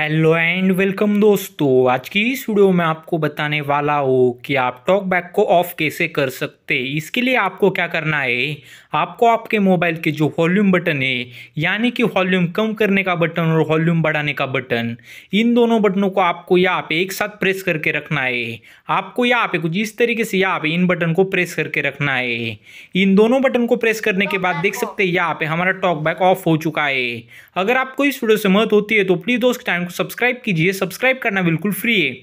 hello and welcome दोस्तों आज की इस वीडियो में आपको बताने वाला हो कि आप टॉक बैक को ऑफ कैसे कर सकते इसके लिए आपको क्या करना है आपको आपके मोबाइल के जो वॉल्यूम बटन है यानी कि वॉल्यूम कम करने का बटन और वॉल्यूम बढ़ाने का बटन इन दोनों बटनों को आपको यहाँ पे एक साथ प्रेस करके रखना है आपको यहाँ पे कुछ इस तरीके से यहाँ पे इन बटन को प्रेस करके रखना है इन दोनों बटन को प्रेस करने के बाद देख सकते हैं यहाँ पे हमारा टॉक बैक ऑफ हो चुका है अगर आपको इस वीडियो से मत होती है तो प्लीज़ दोस्त टाइम को सब्सक्राइब कीजिए सब्सक्राइब करना बिल्कुल फ्री है